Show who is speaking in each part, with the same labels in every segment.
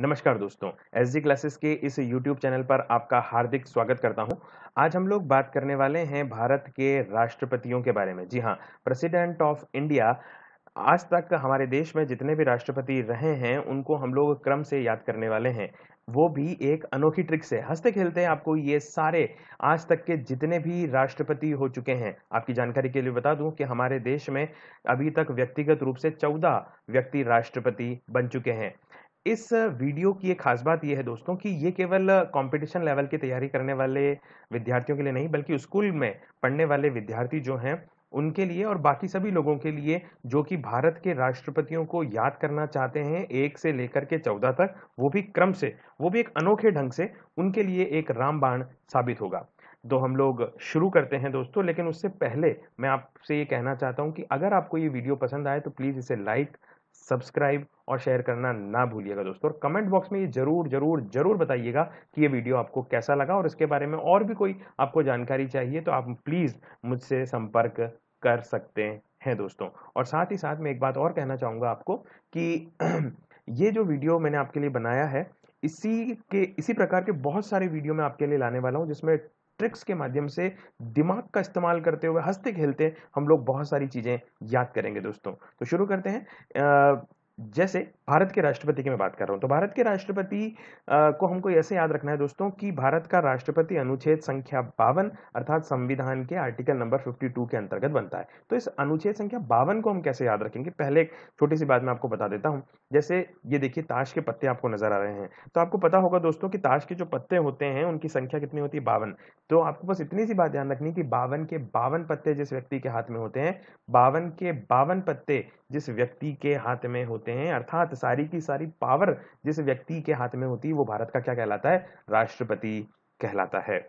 Speaker 1: नमस्कार दोस्तों S G classes के इस YouTube चैनल पर आपका हार्दिक स्वागत करता हूं। आज हम लोग बात करने वाले हैं भारत के राष्ट्रपतियों के बारे में जी हाँ प्रेसिडेंट ऑफ इंडिया आज तक हमारे देश में जितने भी राष्ट्रपति रहे हैं उनको हम लोग क्रम से याद करने वाले हैं वो भी एक अनोखी ट्रिक से हंसते खेलते हैं आपको ये सारे आज तक के जितने भी राष्ट्रपति हो चुके हैं आपकी जानकारी के लिए बता दूं कि हमारे देश में अभी तक व्यक्तिगत रूप से चौदह व्यक्ति राष्ट्रपति बन चुके हैं इस वीडियो की एक खास बात यह है दोस्तों कि ये केवल कंपटीशन लेवल की तैयारी करने वाले विद्यार्थियों के लिए नहीं बल्कि स्कूल में पढ़ने वाले विद्यार्थी जो हैं उनके लिए और बाकी सभी लोगों के लिए जो कि भारत के राष्ट्रपतियों को याद करना चाहते हैं एक से लेकर के चौदह तक वो भी क्रम से वो भी एक अनोखे ढंग से उनके लिए एक रामबाण साबित होगा तो हम लोग शुरू करते हैं दोस्तों लेकिन उससे पहले मैं आपसे ये कहना चाहता हूँ कि अगर आपको ये वीडियो पसंद आए तो प्लीज़ इसे लाइक सब्सक्राइब और शेयर करना ना भूलिएगा दोस्तों और कमेंट बॉक्स में ये जरूर जरूर जरूर बताइएगा कि ये वीडियो आपको कैसा लगा और इसके बारे में और भी कोई आपको जानकारी चाहिए तो आप प्लीज़ मुझसे संपर्क कर सकते हैं दोस्तों और साथ ही साथ मैं एक बात और कहना चाहूँगा आपको कि ये जो वीडियो मैंने आपके लिए बनाया है इसी के इसी प्रकार के बहुत सारे वीडियो मैं आपके लिए लाने वाला हूँ जिसमें ट्रिक्स के माध्यम से दिमाग का इस्तेमाल करते हुए हंसते खेलते हम लोग बहुत सारी चीज़ें याद करेंगे दोस्तों तो शुरू करते हैं जैसे भारत के राष्ट्रपति की मैं बात कर रहा हूँ तो भारत के राष्ट्रपति को हमको ऐसे याद रखना है दोस्तों कि भारत का राष्ट्रपति अनुच्छेद संख्या बावन अर्थात संविधान के आर्टिकल नंबर 52 के अंतर्गत बनता है तो इस अनुच्छेद संख्या बावन को हम कैसे याद रखेंगे पहले एक छोटी सी बात मैं आपको बता देता हूँ जैसे ये देखिए ताश के पत्ते आपको नजर आ रहे हैं तो आपको पता होगा दोस्तों की ताश के जो पत्ते होते हैं उनकी संख्या कितनी होती है बावन तो आपको बस इतनी सी बात ध्यान रखनी कि बावन के बावन पत्ते जिस व्यक्ति के हाथ में होते हैं बावन के बावन पत्ते जिस व्यक्ति के हाथ में होते हैं अर्थात साथ सारी की सारी पावर जिस व्यक्ति के हाथ में होती है वो भारत का क्या कहलाता है राष्ट्रपति कहलाता है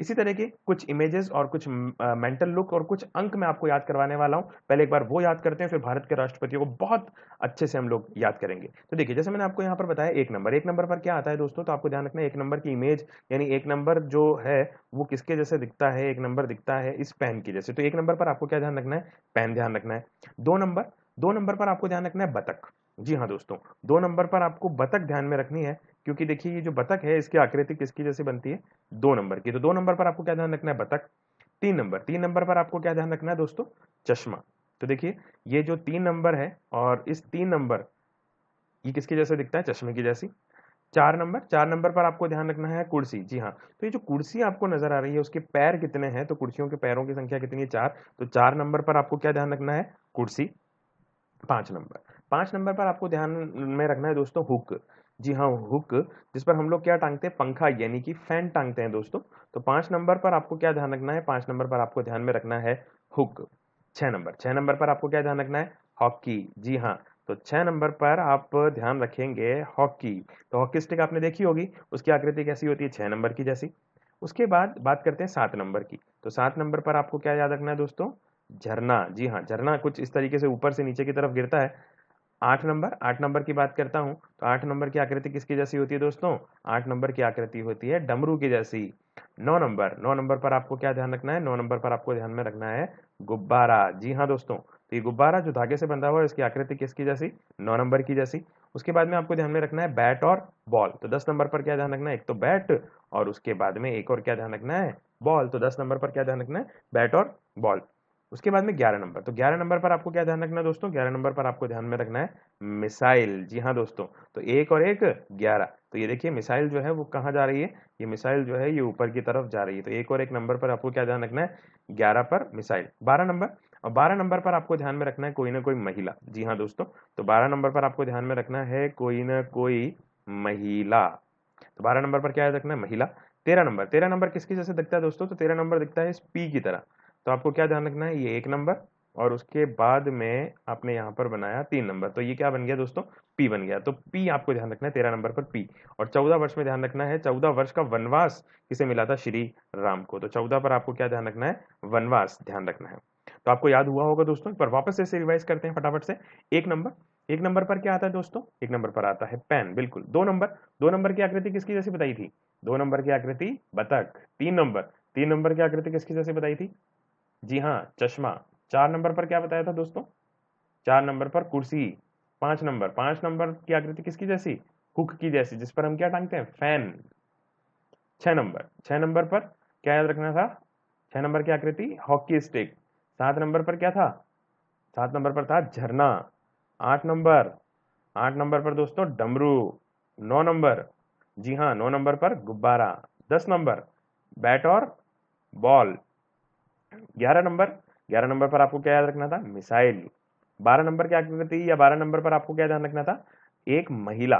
Speaker 1: इसी तरह के कुछ इमेजेस और कुछ मेंटल लुक और कुछ अंक मैं आपको याद करवाने वाला हूं पहले एक बार वो याद करते हैं फिर भारत के राष्ट्रपति को बहुत अच्छे से हम लोग याद करेंगे तो देखिए जैसे मैंने आपको यहां पर बताया एक नंबर एक नंबर पर क्या आता है दोस्तों तो आपको ध्यान रखना एक नंबर की इमेज यानी एक नंबर जो है वो किसके जैसे दिखता है एक नंबर दिखता है इस पेन की जैसे तो एक नंबर पर आपको क्या ध्यान रखना है पेन ध्यान रखना है दो नंबर दो नंबर पर आपको ध्यान रखना है बतख जी हाँ दोस्तों दो नंबर पर आपको बतक ध्यान में रखनी है क्योंकि देखिए ये जो बतक है इसकी आकृति किसकी जैसे बनती है दो नंबर की तो दो नंबर पर आपको क्या ध्यान रखना है बतक तीन नंबर तीन नंबर पर आपको क्या ध्यान रखना है दोस्तों चश्मा तो देखिए ये जो तीन नंबर है और इस तीन नंबर ये किसके जैसे दिखता है चश्मे की जैसी चार नंबर चार नंबर पर आपको ध्यान रखना है कुर्सी जी हाँ तो ये जो कुर्सी आपको नजर आ रही है उसके पैर कितने हैं तो कुर्सियों के पैरों की संख्या कितनी है चार तो चार नंबर पर आपको क्या ध्यान रखना है कुर्सी पांच नंबर पांच नंबर पर आपको ध्यान में रखना है दोस्तों हुक जी हाँ हुक जिस पर हम लोग क्या टांगते हैं पंखा यानी कि फैन टांगते हैं दोस्तों तो पांच नंबर पर आपको क्या ध्यान रखना है पांच नंबर पर आपको ध्यान में रखना है हुक छः नंबर छह नंबर पर आपको क्या ध्यान रखना है हॉकी जी हाँ तो छह नंबर पर आप ध्यान रखेंगे हॉकी तो हॉकी स्टिक आपने देखी होगी उसकी आकृति कैसी होती है छह नंबर की जैसी उसके बाद बात करते हैं सात नंबर की तो सात नंबर पर आपको क्या याद रखना है दोस्तों झरना जी हाँ झरना कुछ इस तरीके से ऊपर से नीचे की तरफ गिरता है आठ नंबर आठ नंबर की बात करता हूँ तो आठ नंबर की आकृति किसकी जैसी होती है दोस्तों आठ नंबर की आकृति होती है डमरू की जैसी नौ नंबर नौ नंबर पर आपको क्या ध्यान रखना है नौ नंबर पर आपको ध्यान में रखना है गुब्बारा जी हाँ दोस्तों तो ये गुब्बारा जो धागे से बंधा हुआ है इसकी आकृति किसकी जैसी नौ नंबर की जैसी उसके बाद में आपको ध्यान में रखना है बैट और बॉल तो दस नंबर पर क्या ध्यान रखना है एक तो बैट और उसके बाद में एक और क्या ध्यान रखना है बॉल तो दस नंबर पर क्या ध्यान रखना है बैट और बॉल उसके बाद में ग्यारह नंबर तो ग्यारह नंबर पर आपको क्या ध्यान रखना है दोस्तों ग्यारह नंबर पर आपको ध्यान में रखना है मिसाइल जी हाँ दोस्तों तो एक और एक ग्यारह तो ये देखिए मिसाइल जो है वो कहाँ जा रही है ये मिसाइल जो है ये ऊपर की तरफ जा रही है तो एक और एक नंबर पर आपको क्या ध्यान रखना है ग्यारह पर मिसाइल बारह नंबर और बारह नंबर पर आपको ध्यान में रखना है कोई ना कोई महिला जी हाँ दोस्तों तो बारह नंबर पर आपको ध्यान में रखना है कोई ना कोई महिला तो बारह नंबर पर क्या रखना है महिला तेरह नंबर तेरह नंबर किसकी जैसे दिखता है दोस्तों तो तेरह नंबर दिखता है इस पी की तरह तो आपको क्या ध्यान रखना है ये एक नंबर और उसके बाद में आपने यहाँ पर बनाया तीन नंबर तो ये क्या बन गया दोस्तों पी बन गया तो पी आपको ध्यान रखना है तेरह नंबर पर पी और चौदह वर्ष में ध्यान रखना है चौदह वर्ष का वनवास किसे मिला था श्री राम को तो चौदह पर आपको क्या ध्यान रखना है वनवास ध्यान रखना है तो आपको याद हुआ होगा दोस्तों पर वापस से रिवाइज करते हैं फटाफट से एक नंबर एक नंबर पर क्या आता है दोस्तों एक नंबर पर आता है पेन बिल्कुल दो नंबर दो नंबर की आकृति किसकी जैसे बताई थी दो नंबर की आकृति बतख तीन नंबर तीन नंबर की आकृति किसकी जैसे बताई थी जी हाँ चश्मा चार नंबर पर क्या बताया था दोस्तों चार नंबर पर कुर्सी पांच नंबर पांच नंबर की आकृति किसकी जैसी हुक की जैसी जिस पर हम क्या टांगते हैं फैन छह नंबर छह नंबर पर क्या याद रखना था छह नंबर की आकृति हॉकी स्टिक सात नंबर पर क्या था सात नंबर पर था झरना आठ नंबर आठ नंबर पर दोस्तों डमरू नौ नंबर जी हाँ नौ नंबर पर गुब्बारा दस नंबर बैट और बॉल ग्यारह नंबर ग्यारह नंबर पर आपको क्या याद रखना था मिसाइल बारह नंबर की आकृति या बारह नंबर पर आपको क्या ध्यान रखना था एक महिला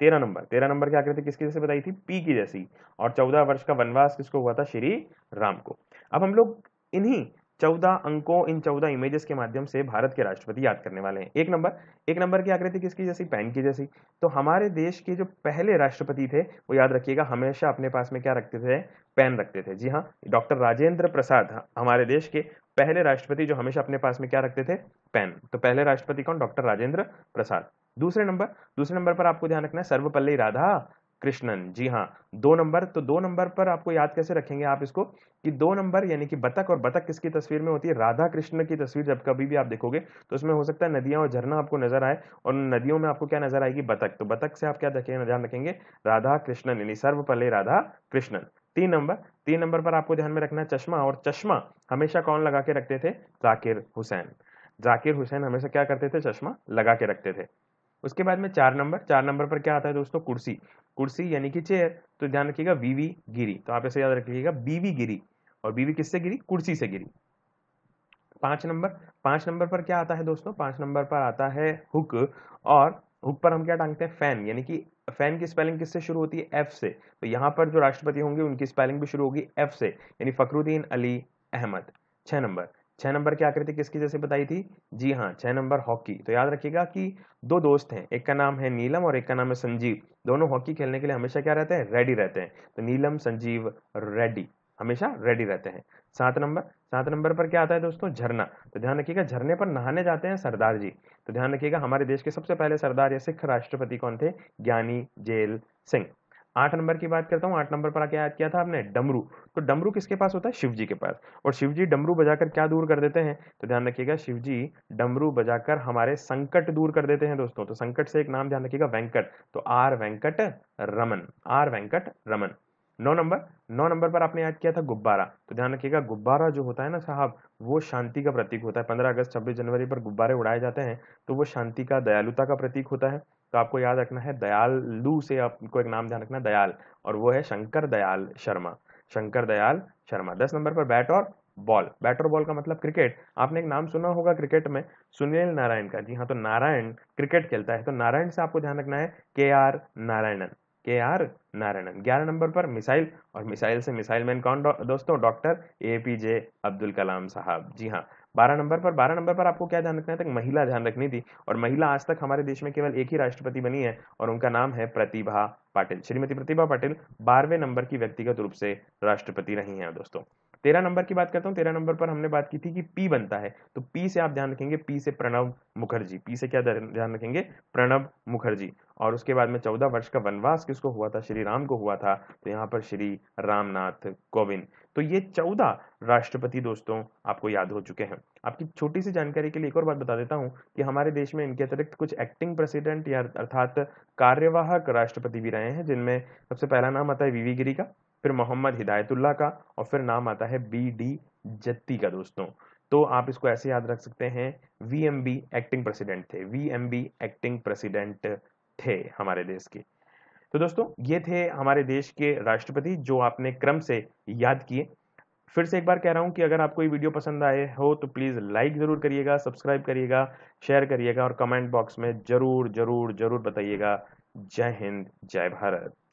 Speaker 1: तेरह नंबर तेरह नंबर की आकृति किसकी जैसे बताई थी पी की जैसी और चौदह वर्ष का वनवास किसको हुआ था श्री राम को अब हम लोग इन्हीं चौदह अंकों इन चौदह इमेजेस के माध्यम से भारत के राष्ट्रपति याद करने वाले हैं एक नंबर एक नंबर की आकृति किसकी जैसी पैन की जैसी तो हमारे देश के जो पहले राष्ट्रपति थे वो याद रखिएगा हमेशा अपने पास में क्या रखते थे पैन रखते थे जी हाँ डॉक्टर राजेंद्र प्रसाद हमारे देश के पहले राष्ट्रपति जो हमेशा अपने पास में क्या रखते थे पेन तो पहले राष्ट्रपति कौन डॉक्टर राजेंद्र प्रसाद दूसरे नंबर दूसरे नंबर पर आपको ध्यान रखना है सर्वपल्ली राधा कृष्णन जी हाँ दो नंबर तो दो नंबर पर आपको याद कैसे रखेंगे आप इसको कि दो नंबर यानी कि बतक और बतक किसकी तस्वीर में होती है राधा कृष्ण की तस्वीर जब कभी भी आप देखोगे तो उसमें हो सकता है नदियां और झरना आपको नजर आए और नदियों में आपको क्या नजर आएगी बतक तो बतक से आप क्या ध्यान रखेंगे राधा कृष्णन यानी सर्वपल्ले राधा कृष्णन तीन नंबर तीन नंबर पर आपको ध्यान में रखना है चश्मा और चश्मा हमेशा कौन लगा के रखते थे जाकिर हुसैन जाकिर हुसैन हमेशा क्या करते थे चश्मा लगा के रखते थे उसके बाद में चार नंबर चार नंबर पर क्या आता है दोस्तों कुर्सी कुर्सी यानी कि चेयर तो ध्यान रखिएगा वीवी गिरी तो आप ऐसे याद रखिएगा बीवी गिरी और बीवी किससे गिरी कुर्सी से गिरी पांच नंबर पांच नंबर पर क्या आता है दोस्तों पांच नंबर पर आता है हुक और हुक पर हम क्या टांगते हैं फैन यानी कि फैन की स्पेलिंग किससे शुरू होती है एफ से तो यहां पर जो राष्ट्रपति होंगे उनकी स्पेलिंग भी शुरू होगी एफ से यानी फकरुद्दीन अली अहमद छह नंबर छह नंबर की आकृति किसकी जैसे बताई थी जी हाँ छह नंबर हॉकी तो याद रखिएगा कि दो दोस्त हैं एक का नाम है नीलम और एक का नाम है संजीव दोनों हॉकी खेलने के लिए हमेशा क्या रहते हैं रेडी रहते हैं तो नीलम संजीव रेडी हमेशा रेडी रहते हैं सात नंबर सात नंबर पर क्या आता है दोस्तों झरना तो ध्यान रखिएगा झरने पर नहाने जाते हैं सरदार जी तो ध्यान रखिएगा हमारे देश के सबसे पहले सरदार या सिख राष्ट्रपति कौन थे ज्ञानी जेल सिंह आठ नंबर की बात करता हूँ आठ नंबर पर क्या याद किया था आपने डमरू तो डमरू किसके पास होता है शिवजी के पास और शिवजी डमरू बजाकर क्या दूर कर देते हैं तो ध्यान रखिएगा शिव जी डमरू बजाकर हमारे संकट दूर कर देते हैं दोस्तों तो संकट से एक नाम ध्यान रखिएगा वेंकट तो आर वेंकट रमन आर वेंकट रमन नौ नंबर नौ नंबर पर आपने याद किया था गुब्बारा तो ध्यान रखिएगा गुब्बारा जो होता है ना साहब वो शांति का प्रतीक होता है पंद्रह अगस्त छब्बीस जनवरी पर गुब्बारे उड़ाए जाते हैं तो वो शांति का दयालुता का प्रतीक होता है तो आपको याद रखना है दयाल लू से आपको एक नाम ध्यान रखना दयाल और वो है शंकर दयाल शर्मा शंकर दयाल शर्मा दस नंबर पर बैट और बॉल बैट और बॉल का मतलब क्रिकेट आपने एक नाम सुना होगा क्रिकेट में सुनील नारायण का जी हाँ तो नारायण क्रिकेट खेलता है तो नारायण से आपको ध्यान रखना है के आर नारायणन के आर नारायणन ग्यारह नंबर पर मिसाइल और मिसाइल से मिसाइल मैन कौन दो, दोस्तों doctor A P J Abdul Kalam साहब जी हाँ बारह नंबर पर बारह नंबर पर आपको क्या ध्यान रखना है तक महिला ध्यान रखनी थी और महिला आज तक हमारे देश में केवल एक ही राष्ट्रपति बनी है और उनका नाम है प्रतिभा पाटिल श्रीमती प्रतिभा पाटिल बारहवें नंबर की व्यक्तिगत रूप से राष्ट्रपति रही हैं दोस्तों तेरह नंबर की बात करता हूँ तेरह नंबर पर हमने बात की थी कि पी बनता है तो पी से आप ध्यान रखेंगे पी से प्रणव मुखर्जी पी से क्या ध्यान रखेंगे प्रणव मुखर्जी और उसके बाद में चौदह वर्ष का वनवास किसको हुआ था श्री राम को हुआ था तो यहाँ पर श्री रामनाथ कोविंद तो ये चौदह राष्ट्रपति दोस्तों आपको याद हो चुके हैं आपकी छोटी सी जानकारी के लिए एक और बात बता देता हूँ कि हमारे देश में इनके अतिरिक्त कुछ एक्टिंग प्रेसिडेंट या अर्थात कार्यवाहक राष्ट्रपति भी रहे हैं जिनमें सबसे पहला नाम आता है वीवी गिरी का फिर मोहम्मद हिदायतुल्ला का और फिर नाम आता है बी डी जत्ती का दोस्तों तो आप इसको ऐसे याद रख सकते हैं V M B acting president थे V M B acting president थे हमारे देश के तो दोस्तों ये थे हमारे देश के राष्ट्रपति जो आपने क्रम से याद किए फिर से एक बार कह रहा हूँ कि अगर आपको ये वीडियो पसंद आए हो तो प्लीज़ लाइक ज़रूर करिएगा सब्सक्राइब करिएगा शेयर करिएगा और कमेंट बॉक्स में ज़रूर ज़रूर ज़रूर बताइएगा जय हिंद जय भारत